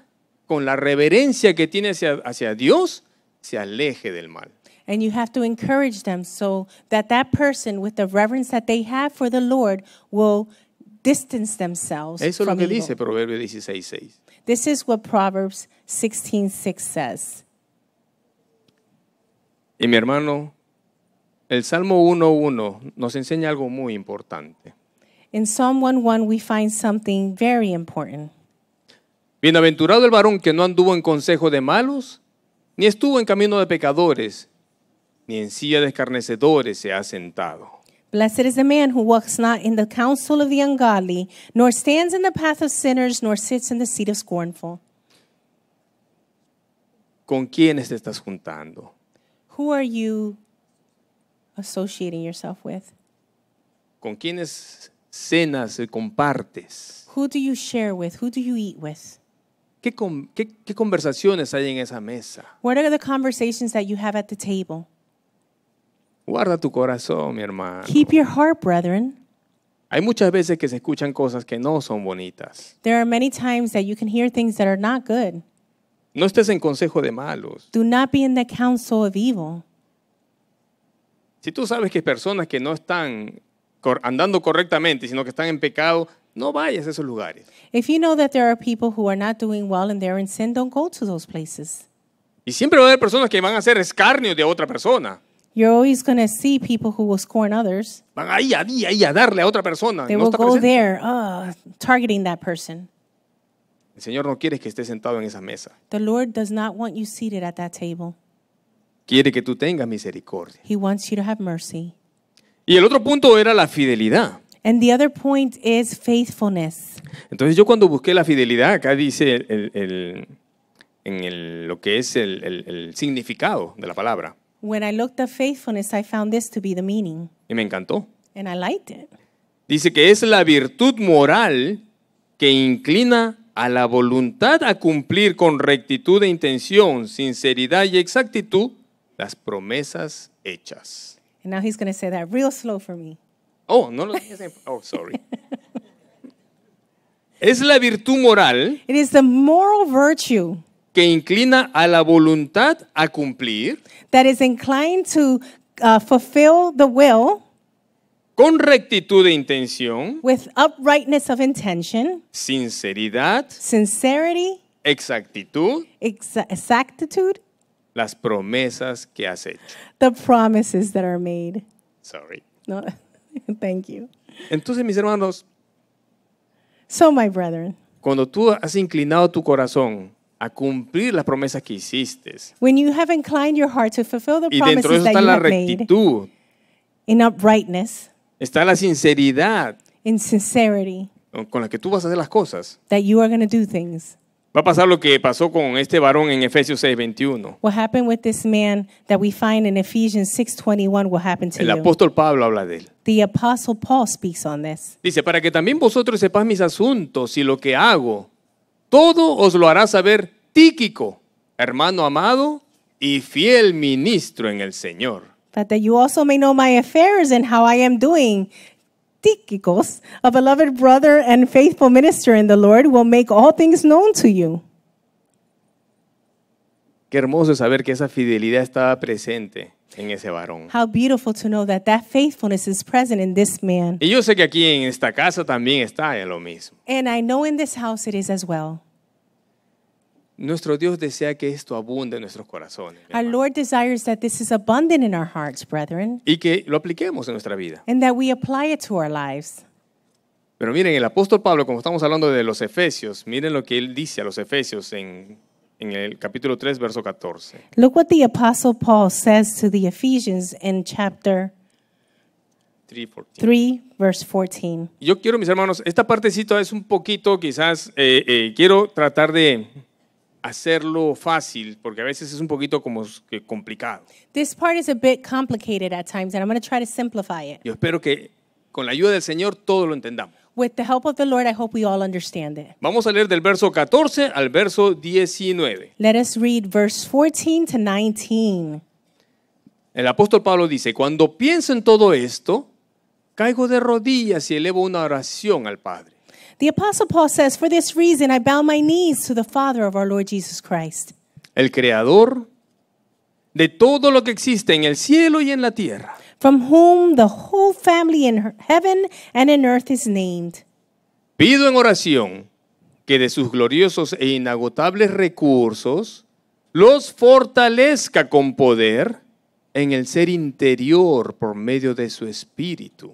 con la reverencia que tiene hacia, hacia Dios, se aleje del mal. And you have to encourage them so that that person, with the reverence that they have for the Lord, will distance themselves Eso es lo que evil. dice Proverbios 16.6. This is what Proverbs 16.6 says. Y mi hermano, el Salmo 1.1 nos enseña algo muy importante. In Psalm 1:1 we find something very important. Bienaventurado el varón que no anduvo en consejo de malos, ni estuvo en camino de pecadores, ni en silla de escarnecedores se ha sentado. Blessed is the man who walks not in the counsel of the ungodly, nor stands in the path of sinners, nor sits in the seat of scornful. ¿Con quiénes te estás juntando? Who are you associating yourself with? ¿Con quiénes cenas y compartes? Who do you share with? Who do you eat with? ¿Qué, con- qué- qué conversaciones hay en esa mesa? What are the conversations that you have at the table? Guarda tu corazón, mi hermano. Keep your heart, brethren. Hay muchas veces que se escuchan cosas que no son bonitas. There are many times that you can hear things that are not good. No estés en consejo de malos. Do not be in the counsel of evil. Si tú sabes que hay personas que no están andando correctamente, sino que están en pecado, no vayas a esos lugares. If you know that there are people who are not doing well and they're in sin, don't go to those places. Y siempre va a haber personas que van a hacer escarnio de otra persona. You're always going to see people who will scorn others. Van ahí, ahí, ahí a darle a otra persona. They no will go presente. there, uh, targeting that person. El Señor no quiere que estés sentado en esa mesa. Quiere que tú tengas misericordia. Y el otro punto era la fidelidad. the other point Entonces yo cuando busqué la fidelidad, acá dice el, el, en el, lo que es el, significado de la palabra. Y me encantó. Dice que es la virtud moral que inclina a la voluntad a cumplir con rectitud de intención, sinceridad y exactitud las promesas hechas. And now he's going to say that real slow for me. Oh, no lo dije. Oh, sorry. es la virtud moral. It is the moral virtue que inclina a la voluntad a cumplir. That is inclined to uh, fulfill the will con rectitud de intención, sinceridad, exactitud, las promesas que has hecho. Sorry. No, thank you. Entonces, mis hermanos, cuando tú has inclinado tu corazón a cumplir las promesas que hiciste, y dentro de está la rectitud, in uprightness, Está la sinceridad con la que tú vas a hacer las cosas. Va a pasar lo que pasó con este varón en Efesios 6:21. What happened with this man that we find in 6:21 will happen to El apóstol Pablo habla de él. The apostle Paul speaks on this. Dice, para que también vosotros sepáis mis asuntos y lo que hago, todo os lo hará saber Tíquico, hermano amado y fiel ministro en el Señor. but uh, that you also may know my affairs and how I am doing. Tychicus, a beloved brother and faithful minister in the Lord, will make all things known to you. Qué hermoso saber que esa fidelidad estaba presente en ese varón. How beautiful to know that that faithfulness is present in this man. Y yo sé que aquí en esta casa también está lo mismo. And I know in this house it is as well. Nuestro Dios desea que esto abunde en nuestros corazones. Lord desires that this is abundant in our hearts, brethren, Y que lo apliquemos en nuestra vida. and that we apply it to our lives. Pero miren, el apóstol Pablo, como estamos hablando de los Efesios, miren lo que él dice a los Efesios en, en el capítulo 3, verso 14. Look the Apostle Paul says to the Ephesians in chapter Yo quiero, mis hermanos, esta partecita es un poquito, quizás, eh, eh, quiero tratar de hacerlo fácil, porque a veces es un poquito como complicado. This part is a bit complicated at times, and I'm going to try to simplify it. Yo espero que con la ayuda del Señor todo lo entendamos. With the help of the Lord, I hope we all understand it. Vamos a leer del verso 14 al verso Let us read verse to 19. El apóstol Pablo dice, cuando pienso en todo esto, caigo de rodillas y elevo una oración al Padre The Apostle Paul says, For this reason I bow my knees to the Father of our Lord El creador de todo lo que existe en el cielo y en la tierra. From whom the whole family in heaven and in earth is named. Pido en oración que de sus gloriosos e inagotables recursos los fortalezca con poder en el ser interior por medio de su espíritu.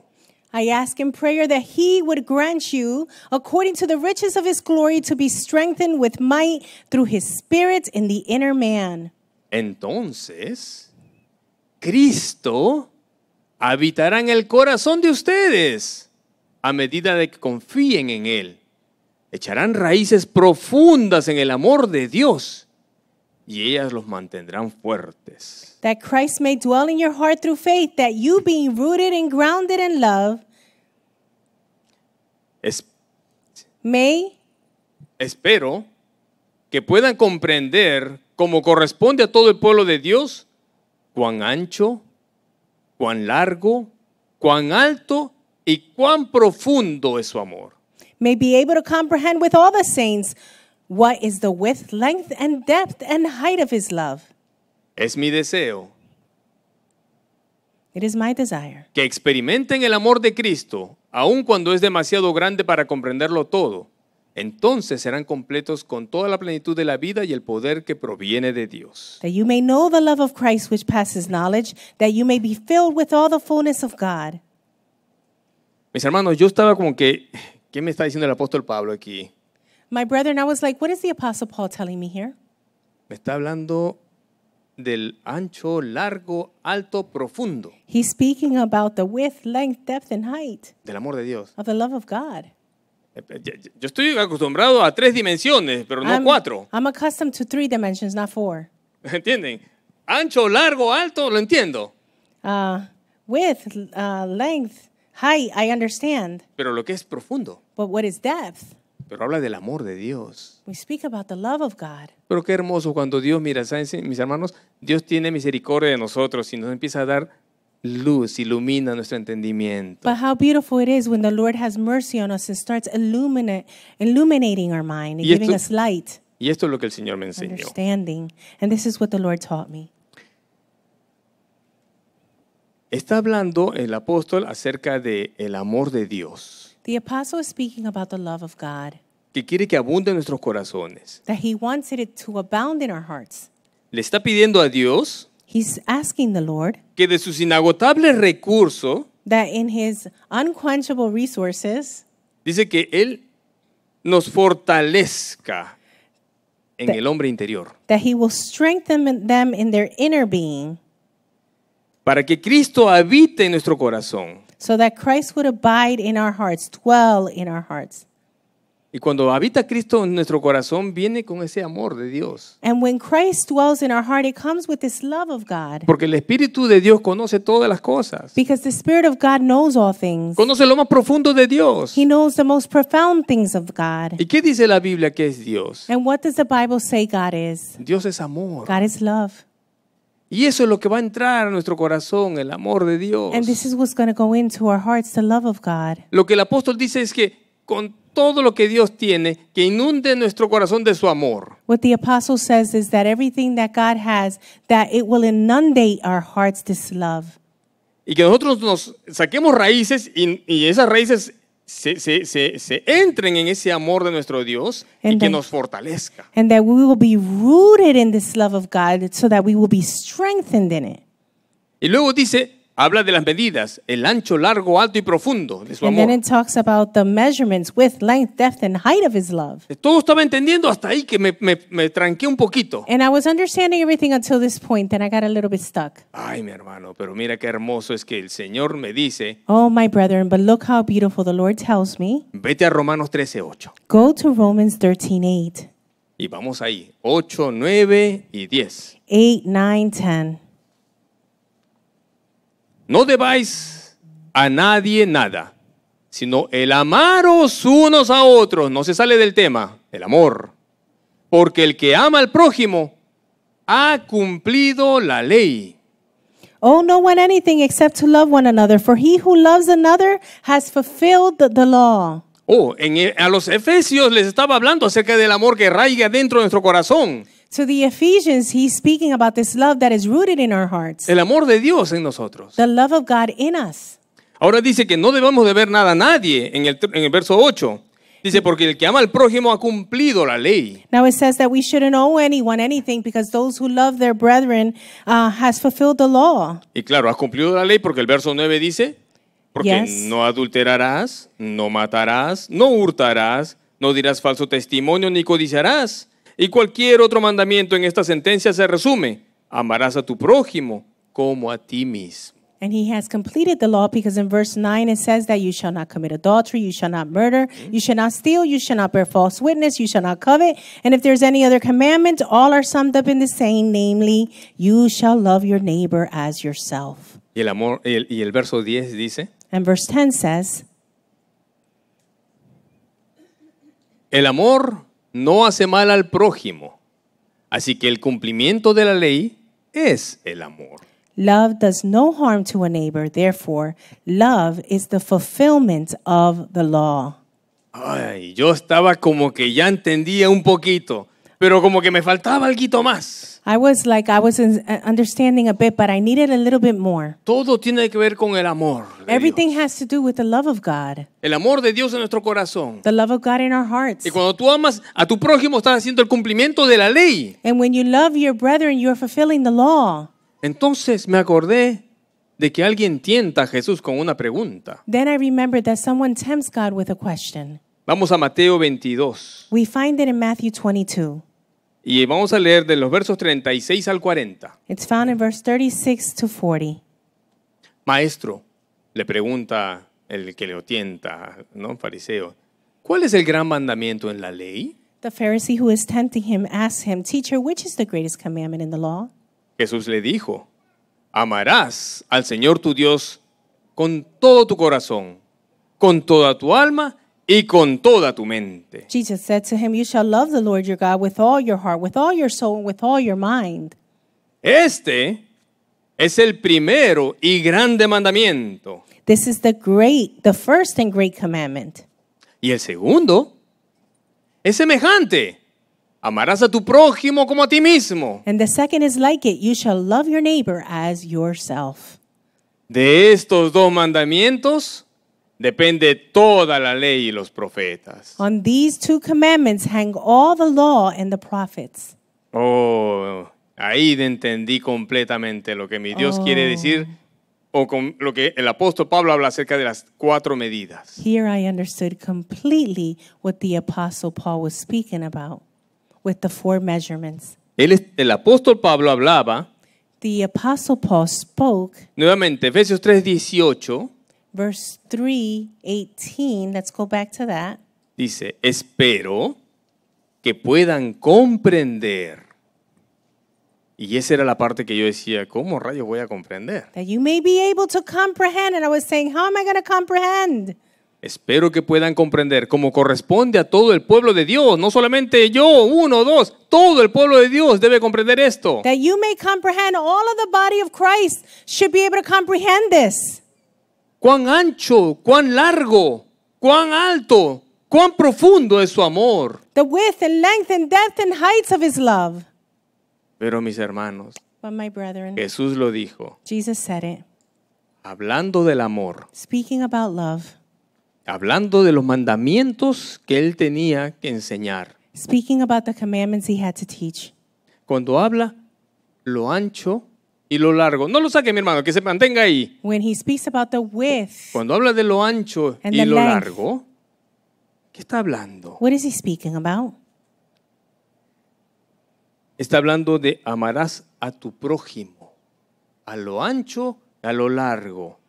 I ask in prayer that he would grant you, according to the riches of his glory, to be strengthened with might through his spirit in the inner man. Entonces, Cristo habitará en el corazón de ustedes a medida de que confíen en él. Echarán raíces profundas en el amor de Dios y ellas los mantendrán fuertes. That Christ may dwell in your heart through faith, that you being rooted and grounded in love may espero que puedan comprender como corresponde a todo el pueblo de Dios cuán ancho, cuán largo, cuán alto y cuán profundo es su amor. May be able to comprehend with all the saints What is the width, length, and depth and height of his love? Es mi deseo It is my desire que experimenten el amor de Cristo, aun cuando es demasiado grande para comprenderlo todo. Entonces serán completos con toda la plenitud de la vida y el poder que proviene de Dios. that you may know the love of Christ which passes knowledge, that you may be filled with all the fullness of God. Mis hermanos, yo estaba como que, ¿qué me está diciendo el apóstol Pablo aquí? My brother and I was like, what is the Apostle Paul telling me here? Me está hablando del ancho, largo, alto, profundo. He's speaking about the width, length, depth, and height Del amor de Dios. of the love of God. Eh, eh, yo estoy acostumbrado a tres dimensiones, pero no I'm, cuatro. I'm accustomed to three dimensions, not four. ¿Entienden? Ancho, largo, alto, lo entiendo. Uh, width, uh, length, height, I understand. Pero lo que es profundo. But what is depth? Pero habla del amor de Dios. We speak about the love of God. Pero qué hermoso cuando Dios, mira, ¿saben, mis hermanos? Dios tiene misericordia de nosotros y nos empieza a dar luz, ilumina nuestro entendimiento. But how beautiful it is when the Lord has mercy on us and starts illuminate, illuminating our mind and giving us light. Y esto es lo que el Señor me enseñó. Understanding. And this is what the Lord taught me. Está hablando el apóstol acerca de el amor de Dios. El apóstol está hablando sobre el amor de Dios. Que quiere que abunde en nuestros corazones. That he wants it to abound in our hearts. Le está pidiendo a Dios que de sus inagotables recursos dice que él nos fortalezca en el hombre interior. That he will strengthen them in their inner being. Para que Cristo habite en nuestro corazón. So that Christ would abide in our hearts, dwell in our hearts. Y cuando habita Cristo en nuestro corazón, viene con ese amor de Dios. And when Christ dwells in our heart, it comes with this love of God. Porque el Espíritu de Dios conoce todas las cosas. Because the Spirit of God knows all things. Conoce lo más profundo de Dios. He knows the most profound things of God. ¿Y qué dice la Biblia que es Dios? And what does the Bible say God is? Dios es amor. God is love. Y eso es lo que va a entrar a nuestro corazón, el amor de Dios. Lo que el apóstol dice es que con todo lo que Dios tiene, que inunde nuestro corazón de su amor. What the apostle says is that everything that God has, that it will inundate our hearts this love. Y que nosotros nos saquemos raíces y, y esas raíces se, se, se, entren en ese amor de nuestro Dios y que nos fortalezca. Y luego dice, habla de las medidas, el ancho, largo, alto y profundo de su And then amor. it talks about the width, length, depth, and height of his love. Todo estaba entendiendo hasta ahí que me, me, me tranqué un poquito. And I was understanding everything until this point, I got a little bit stuck. Ay, mi hermano, pero mira qué hermoso es que el Señor me dice, Oh, my brethren, but look how beautiful the Lord tells me. vete a Romanos 13:8 Go to Romans 13:8. y vamos ahí, 8, 9 y 10. 8, 9, 10. No debáis a nadie nada, sino el amaros unos a otros. No se sale del tema, el amor. Porque el que ama al prójimo ha cumplido la ley. Oh, no one anything except to love one another, for he who loves another has fulfilled the law. Oh, e, a los efesios les estaba hablando acerca del amor que raiga dentro de nuestro corazón. To the Ephesians, he's speaking about this love that is rooted in our hearts. El amor de Dios en nosotros. The love of God in us. Ahora dice que no de ver nada a nadie en el, en el verso 8. Dice, porque el que ama al prójimo ha cumplido la ley. Now it says that we shouldn't owe anyone anything because those who love their brethren uh, has fulfilled the law. Y claro, ha cumplido la ley porque el verso 9 dice, porque no adulterarás, no matarás, no hurtarás, no dirás falso testimonio, ni codiciarás. Y cualquier otro mandamiento en esta sentencia se resume, amarás a tu prójimo como a ti mismo. And he has completed the law because in verse 9 it says that you shall not commit adultery, you shall not murder, you shall not steal, you shall not bear false witness, you shall not covet. And if there's any other commandment, all are summed up in the same, namely, you shall love your neighbor as yourself. Y el, amor, y el verso 10 dice, and verse ten says, El amor no hace mal al prójimo. Así que el cumplimiento de la ley es el amor. Love does no harm to a neighbor, therefore, love is the fulfillment of the law. Ay, yo estaba como que ya entendía un poquito, pero como que me faltaba algo más. I was like I was uh, understanding a bit, but I needed a little bit more. Todo tiene que ver con el amor. Everything Dios. has to do with the love of God. El amor de Dios en nuestro corazón. The love of God in our hearts. Y cuando tú amas a tu prójimo estás haciendo el cumplimiento de la ley. And when you love your brethren, you are fulfilling the law. Entonces me acordé de que alguien tienta a Jesús con una pregunta. Then I remembered that someone tempts God with a question. Vamos a Mateo 22. We find it in Matthew 22. Y vamos a leer de los versos 36 al 40. Maestro, le pregunta el que le tienta, ¿no? Fariseo, ¿cuál es el gran mandamiento en la ley? Jesús le dijo, Amarás al Señor tu Dios con todo tu corazón, con toda tu alma y con toda tu mente. Jesus said to him, You shall love the Lord your God with all your heart, with all your soul, and with all your mind. Este es el primero y grande mandamiento. This is the great, the first and great commandment. Y el segundo es semejante. Amarás a tu prójimo como a ti mismo. And the second is like it. You shall love your neighbor as yourself. De estos dos mandamientos depende toda la ley y los profetas. On these two commandments hang all the law and the prophets. Oh, ahí entendí completamente lo que mi Dios oh. quiere decir o con lo que el apóstol Pablo habla acerca de las cuatro medidas. Here I understood completely what the apostle Paul was speaking about with the four measurements. El, el apóstol Pablo hablaba the apostle Paul spoke nuevamente Efesios 3:18 verse 3, 18, let's go back to that. Dice, espero que puedan comprender. Y esa era la parte que yo decía, ¿cómo rayos voy a comprender? That you may be able to comprehend. And I was saying, how am I going to comprehend? Espero que puedan comprender como corresponde a todo el pueblo de Dios, no solamente yo, uno, dos, todo el pueblo de Dios debe comprender esto. That you may comprehend, all of the body of Christ should be able to comprehend this cuán ancho, cuán largo, cuán alto, cuán profundo es su amor. The width and length and depth and heights of his love. Pero mis hermanos, Jesús lo dijo. Jesus said it. Hablando del amor. Speaking about love. Hablando de los mandamientos que él tenía que enseñar. Speaking about the commandments he had to teach. Cuando habla lo ancho, y lo largo. No lo saque, mi hermano, que se mantenga ahí. Cuando habla de lo ancho y lo largo, ¿qué está hablando? Está hablando de amarás a tu prójimo, a lo ancho, a lo largo.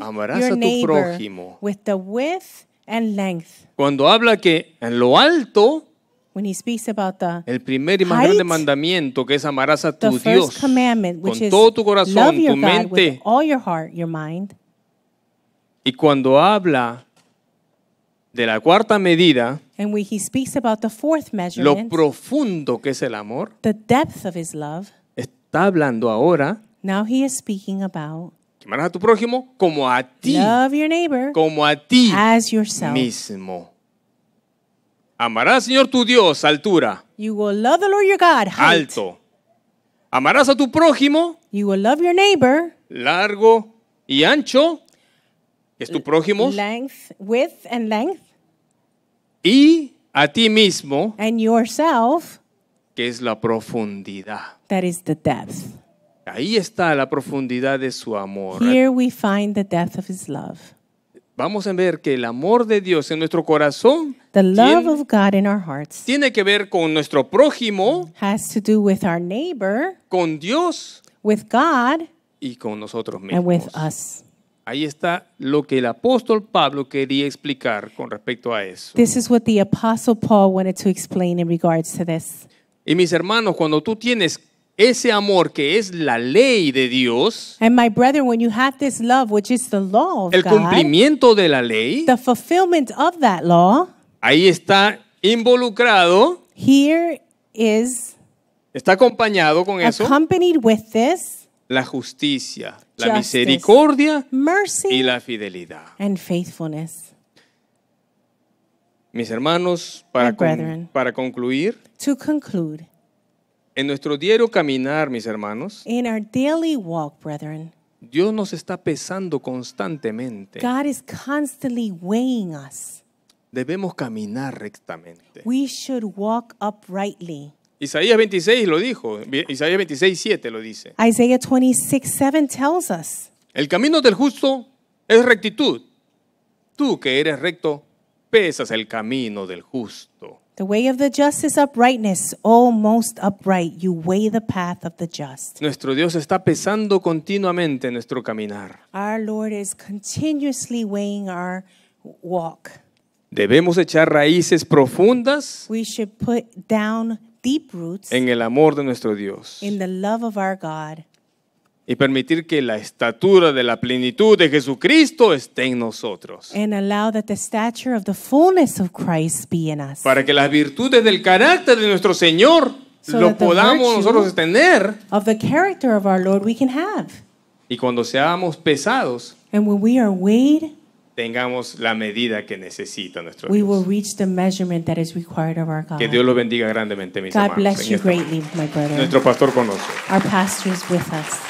Amarás a tu prójimo. Cuando habla que en lo alto, about the el primer y más grande mandamiento que es amarás a tu Dios con todo tu corazón, tu mente. Y cuando habla de la cuarta medida, lo profundo que es el amor, está hablando ahora. Now amarás a tu prójimo como a ti, como a ti mismo. Amarás Señor tu Dios, altura. Alto. Amarás a tu prójimo. Largo y ancho. Es tu prójimo. Length, width and length. Y a ti mismo. yourself. Que es la profundidad. Ahí está la profundidad de su amor. Here we find the depth of his love vamos a ver que el amor de Dios en nuestro corazón tiene, que ver con nuestro prójimo, con Dios y con nosotros mismos. Ahí está lo que el apóstol Pablo quería explicar con respecto a eso. Y mis hermanos, cuando tú tienes ese amor que es la ley de Dios, and my brethren, when you have this love, which is the law of el cumplimiento God, de la ley, the fulfillment of that law, ahí está involucrado, here is está acompañado con eso, accompanied with this, la justicia, justice, la misericordia mercy, y la fidelidad. And faithfulness. Mis hermanos, para, con, brethren, para concluir, to conclude, en nuestro diario caminar, mis hermanos, Dios nos está pesando constantemente. Debemos caminar rectamente. Isaías 26 lo dijo. Isaías 26, 7 lo dice. Isaías 26, 7 tells El camino del justo es rectitud. Tú que eres recto, pesas el camino del justo. The way of the just is uprightness, almost oh, upright, you weigh the path of the just. Nuestro Dios está pesando continuamente nuestro caminar. Our Lord is continuously weighing our walk. Debemos echar raíces profundas We should put down deep roots en el amor de nuestro Dios. in the love of our God y permitir que la estatura de la plenitud de Jesucristo esté en nosotros. Para que las virtudes del carácter de nuestro Señor lo podamos nosotros tener. Of the character of our Lord we can Y cuando seamos pesados, tengamos la medida que necesita nuestro Dios. Que Dios lo bendiga grandemente, mis God Bless you greatly, my brother. Nuestro pastor con nosotros. Our pastor is with us.